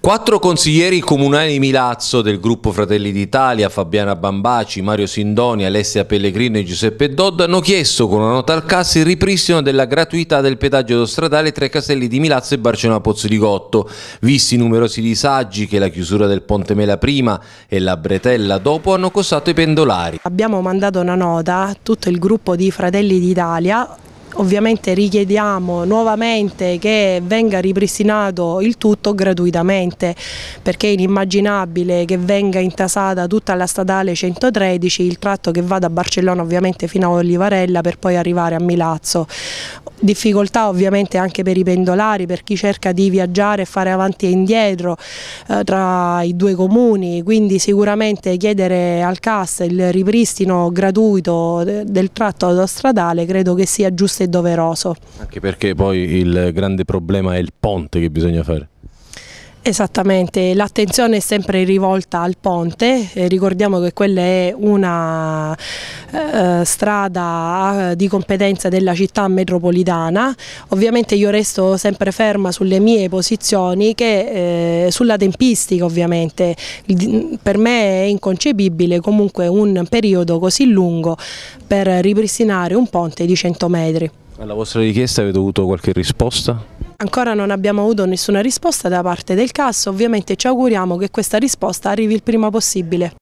Quattro consiglieri comunali di Milazzo del gruppo Fratelli d'Italia, Fabiana Bambaci, Mario Sindoni, Alessia Pellegrino e Giuseppe Dodd, hanno chiesto con una nota al CAS il ripristino della gratuità del pedaggio autostradale tra i castelli di Milazzo e Barcellona Pozzo di Gotto, visti i numerosi disagi che la chiusura del Ponte Mela prima e la Bretella dopo hanno costato ai pendolari. Abbiamo mandato una nota a tutto il gruppo di Fratelli d'Italia Ovviamente richiediamo nuovamente che venga ripristinato il tutto gratuitamente perché è inimmaginabile che venga intasata tutta la statale 113, il tratto che va da Barcellona ovviamente fino a Olivarella per poi arrivare a Milazzo. Difficoltà ovviamente anche per i pendolari, per chi cerca di viaggiare e fare avanti e indietro eh, tra i due comuni, quindi sicuramente chiedere al CAS il ripristino gratuito del tratto autostradale credo che sia giusto e doveroso. Anche perché poi il grande problema è il ponte che bisogna fare. Esattamente, l'attenzione è sempre rivolta al ponte, eh, ricordiamo che quella è una eh, eh strada eh, di competenza della città metropolitana, ovviamente io resto sempre ferma sulle mie posizioni che, eh, sulla tempistica ovviamente, per me è inconcepibile comunque un periodo così lungo per ripristinare un ponte di 100 metri. Alla vostra richiesta avete avuto qualche risposta? Ancora non abbiamo avuto nessuna risposta da parte del CAS, ovviamente ci auguriamo che questa risposta arrivi il prima possibile.